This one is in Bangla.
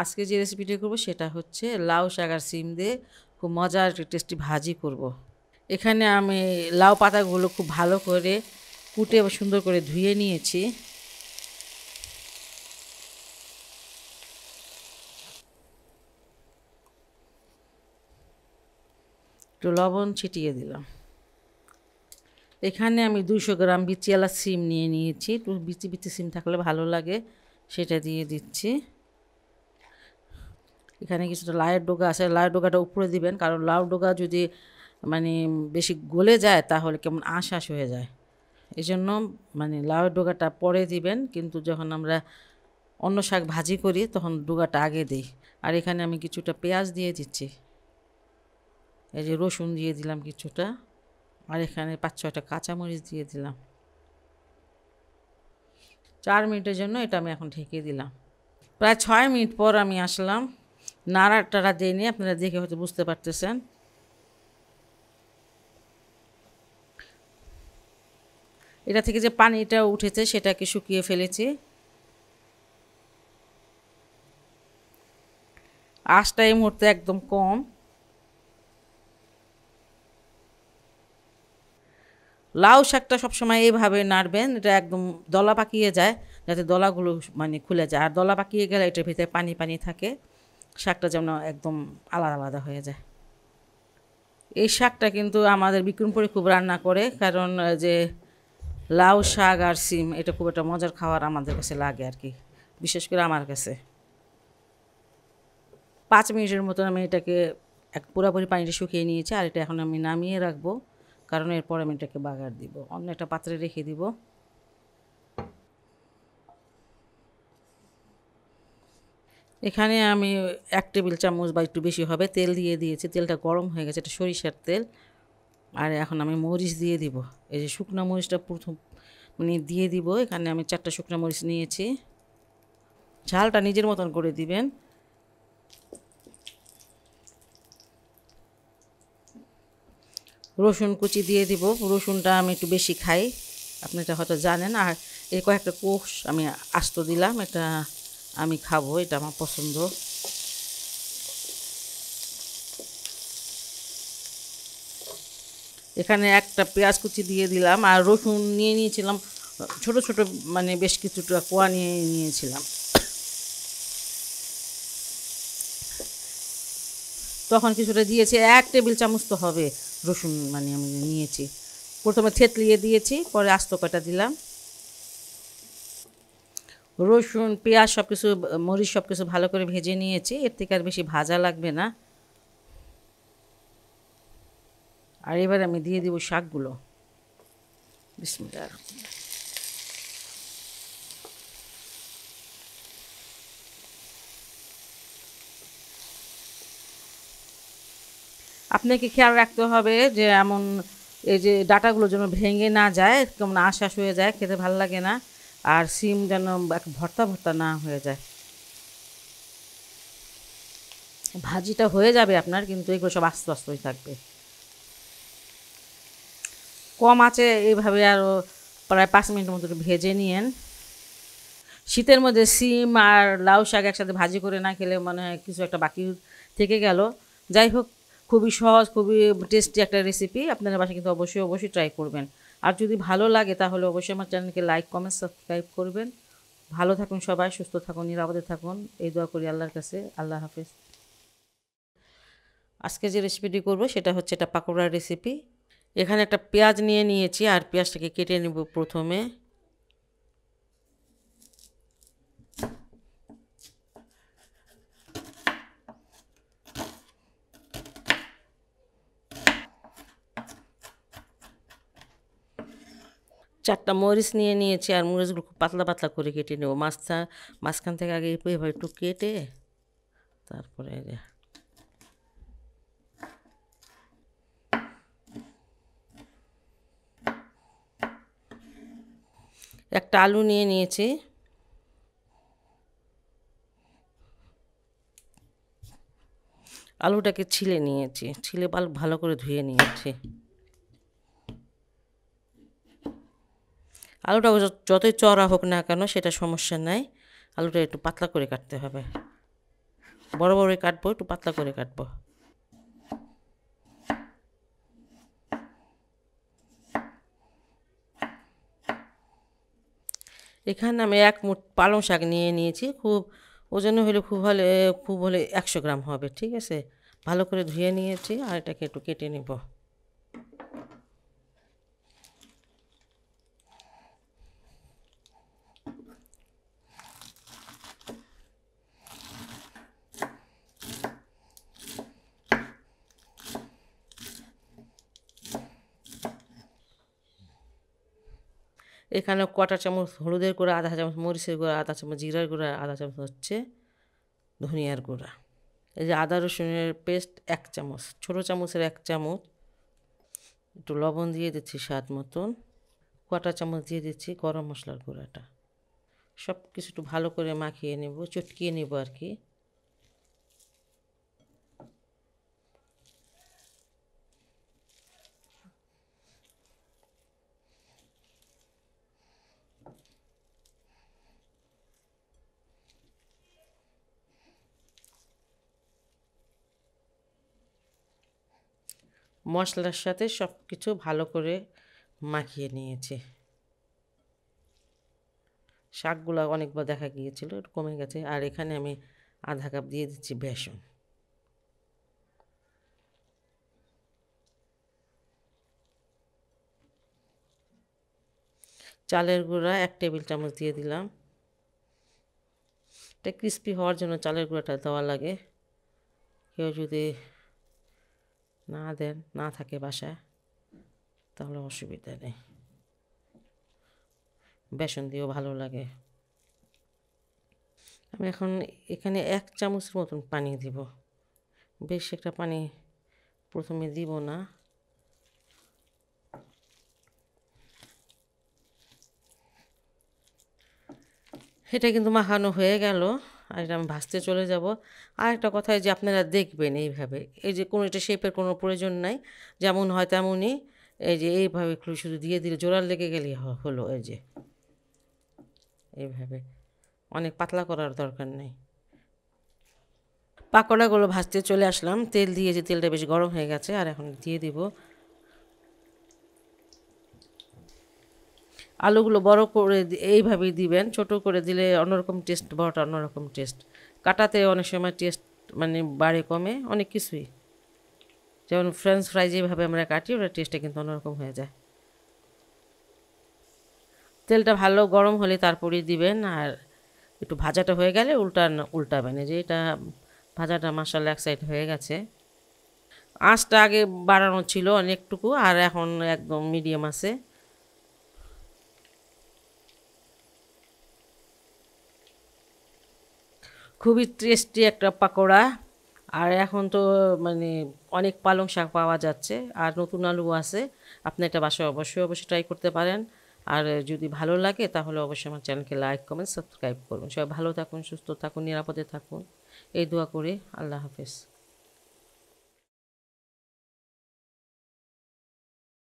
আজকে যে রেসিপিটা করব সেটা হচ্ছে লাউ শাক আর সিম দিয়ে খুব মজার টেস্টি ভাজি করব। এখানে আমি লাউ পাতাগুলো খুব ভালো করে কুটে সুন্দর করে ধুয়ে নিয়েছি একটু লবণ ছিটিয়ে দিলাম এখানে আমি দুশো গ্রাম বিচিওয়ালা সিম নিয়ে নিয়েছি একটু বিচি বিচি সিম থাকলে ভালো লাগে সেটা দিয়ে দিচ্ছি এখানে কিছুটা লায়ের ডোগা আছে লায়ের ডোগাটা উপরে দিবেন কারণ লাউ ডোগা যদি মানে বেশি গলে যায় তাহলে কেমন আশ হয়ে যায় এই জন্য মানে লাউয়ের ডোগাটা পরে দিবেন কিন্তু যখন আমরা অন্য শাক ভাজি করি তখন ডোগাটা আগে দিই আর এখানে আমি কিছুটা পেঁয়াজ দিয়ে দিচ্ছি এই যে রসুন দিয়ে দিলাম কিছুটা আর এখানে পাঁচ ছয়টা কাঁচামরিচ দিয়ে দিলাম চার মিনিটের জন্য এটা আমি এখন ঢেকে দিলাম প্রায় ছয় মিনিট পর আমি আসলাম নাড়া টাড়া দিয়ে নিয়ে আপনারা দেখে হয়তো বুঝতে পারতেছেন এটা থেকে যে পানিটা উঠেছে সেটাকে শুকিয়ে ফেলেছি আঁশটা এই মুহূর্তে একদম কম লাউ শাকটা সবসময় এইভাবে নাড়বেন এটা একদম দলা পাকিয়ে যায় যাতে দলাগুলো মানে খুলে যায় আর দলা পাকিয়ে গেলে এটার ভিতরে পানি পানি থাকে শাকটা যেমন একদম আলাদা আলাদা হয়ে যায় এই শাকটা কিন্তু আমাদের বিক্রমপুরে খুব রান্না করে কারণ যে লাউ শাক আর সিম এটা খুব একটা মজার খাওয়ার আমাদের কাছে লাগে আর কি বিশেষ করে আমার কাছে পাঁচ মিনিটের মতন আমি এটাকে এক পুরোপুরি পানিটা শুকিয়ে নিয়েছি আর এটা এখন আমি নামিয়ে রাখবো কারণ এরপর আমি এটাকে বাগার দিব অন্য একটা পাত্রে রেখে দিব এখানে আমি এক টেবিল চামচ বা একটু বেশি হবে তেল দিয়ে দিয়েছি তেলটা গরম হয়ে গেছে এটা সরিষার তেল আর এখন আমি মরিচ দিয়ে দিব এই যে শুকনো মরিচটা প্রথম মানে দিয়ে দিব এখানে আমি চারটা শুকনো মরিচ নিয়েছি ঝালটা নিজের মতন করে দিবেন রসুন কুচি দিয়ে দিব রসুনটা আমি একটু বেশি খাই আপনি এটা হয়তো জানেন আর এই কয়েকটা কোষ আমি আস্ত দিলাম এটা আমি খাবো এটা আমার পছন্দ এখানে একটা পেঁয়াজ কুচি দিয়ে দিলাম আর রসুন নিয়ে নিয়েছিলাম ছোট ছোট মানে বেশ কিছুটা কোয়া নিয়ে নিয়েছিলাম তখন কিছুটা দিয়েছি এক টেবিল চামচ তো হবে রসুন মানে আমি নিয়েছি প্রথমে থেতলিয়ে দিয়েছি পরে আস্ত কটা দিলাম রসুন পেঁয়াজ সব কিছু মরিচ সব কিছু ভালো করে ভেজে নিয়েছি এর থেকে আর বেশি ভাজা লাগবে না আর এবার আমি দিয়ে দিব শাকগুলো বিসমিল্লা আপনাকে খেয়াল রাখতে হবে যে এমন এই যে ডাটাগুলো যেন ভেঙে না যায় কেমন আশ্বাস হয়ে যায় খেতে ভালো লাগে না আর সিম যেন এক ভর্তা ভর্তা না হয়ে যায় ভাজিটা হয়ে যাবে আপনার কিন্তু এগুলো সব আস্তে আস্তেই থাকবে কম আছে এইভাবে আরও প্রায় পাঁচ মিনিট মতো ভেজে নিয়েন শীতের মধ্যে সিম আর লাউ শাক একসাথে ভাজি করে না খেলে মানে কিছু একটা বাকি থেকে গেল যাই হোক খুবই সহজ খুবই টেস্টি একটা রেসিপি আপনারা বাসায় কিন্তু অবশ্যই অবশ্যই ট্রাই করবেন আর যদি ভালো লাগে তাহলে অবশ্যই আমার চ্যানেলকে লাইক কমেন্ট সাবস্ক্রাইব করবেন ভালো থাকুন সবাই সুস্থ থাকুন নিরাপদে থাকুন এই দোয়া করি আল্লাহর কাছে আল্লাহ হাফিজ আজকে যে রেসিপিটি করব সেটা হচ্ছে এটা পাকোড়ার রেসিপি এখানে একটা পেঁয়াজ নিয়ে নিয়েছি আর পেঁয়াজটাকে কেটে নেব প্রথমে চারটা মরিচ নিয়ে নিয়েছি আর মরিচগুলো খুব পাতলা পাতলা করে কেটে নেবো মাছটা মাঝখান থেকে আগে এভাবে একটু কেটে তারপরে একটা আলু নিয়ে নিয়েছি আলুটাকে ছিলে নিয়েছি ছিলে ভালো করে ধুয়ে নিয়েছি আলুটা যতই চড়া হোক না কেন সেটা সমস্যা নাই আলুটা একটু পাতলা করে কাটতে হবে বড় বড় কাটবো একটু পাতলা করে কাটবো এখানে আমি এক মুঠ পালং শাক নিয়ে নিয়েছি খুব ওজন হলে খুব হলে খুব হলে একশো গ্রাম হবে ঠিক আছে ভালো করে ধুয়ে নিয়েছি আর এটাকে একটু কেটে নেবো এখানে কটা চামচ হলুদের গুঁড়া আধা চামচ মরিচের গুঁড়া আধা চামচ জিরার গুঁড়া আধা চামচ হচ্ছে ধনিয়ার গুঁড়া এই যে আদা রসুনের পেস্ট এক চামচ ছোটো চামচের এক চামচ একটু লবণ দিয়ে দিচ্ছি স্বাদ মতন কটা চামচ দিয়ে দিচ্ছি গরম মশলার গুঁড়াটা সব কিছু একটু ভালো করে মাখিয়ে নেব চটকিয়ে নেব আর কি মশলার সাথে সব কিছু ভালো করে মাখিয়ে নিয়েছি শাকগুলো অনেকবার দেখা গিয়েছিল কমে গেছে আর এখানে আমি আধা কাপ দিয়ে দিচ্ছি বেসন চালের গুঁড়া এক টেবিল চামচ দিয়ে দিলাম এটা ক্রিস্পি হওয়ার জন্য চালের গুঁড়াটা দেওয়া লাগে কেউ যদি না দেন না থাকে বাসায় তাহলে অসুবিধা নেই বেসন দিয়েও ভালো লাগে আমি এখন এখানে এক চামচের মতন পানি দিব বেশ একটা পানি প্রথমে দিব না এটা কিন্তু মাখানো হয়ে গেল আর এটা আমি ভাজতে চলে যাব আর একটা কথা যে আপনারা দেখবেন এইভাবে এই যে কোনো একটা শেপের কোনো প্রয়োজন নাই যেমন হয় তেমনই এই যে এইভাবে শুধু দিয়ে দিলে জোড়ার লেগে গেলে হলো এই যে এইভাবে অনেক পাতলা করার দরকার নেই পাকোড়াগুলো ভাজতে চলে আসলাম তেল দিয়ে যে তেলটা বেশ গরম হয়ে গেছে আর এখন দিয়ে দিব আলুগুলো বড় করে এইভাবেই দিবেন ছোট করে দিলে অন্যরকম টেস্ট বড়টা অন্যরকম টেস্ট কাটাতে অনেক সময় টেস্ট মানে বাড়ে কমে অনেক কিছুই যেমন ফ্রেঞ্চ ফ্রাই যেভাবে আমরা কাটি ওটা টেস্টটা কিন্তু অন্যরকম হয়ে যায় তেলটা ভালো গরম হলে তারপরে দিবেন আর একটু ভাজাটা হয়ে গেলে উল্টা উল্টাবেন যে এটা ভাজাটা মশালা এক সাইড হয়ে গেছে আঁচটা আগে বাড়ানো ছিল অনেকটুকু আর এখন একদম মিডিয়াম আছে খুবই টেস্টি একটা পাকোড়া আর এখন তো মানে অনেক পালং শাক পাওয়া যাচ্ছে আর নতুন আলু আছে আপনি একটা বাসায় অবশ্যই অবশ্যই ট্রাই করতে পারেন আর যদি ভালো লাগে তাহলে অবশ্যই আমার চ্যানেলকে লাইক কমেন্ট সাবস্ক্রাইব করুন সবাই ভালো থাকুন সুস্থ থাকুন নিরাপদে থাকুন এই দোয়া করে আল্লাহ হাফেজ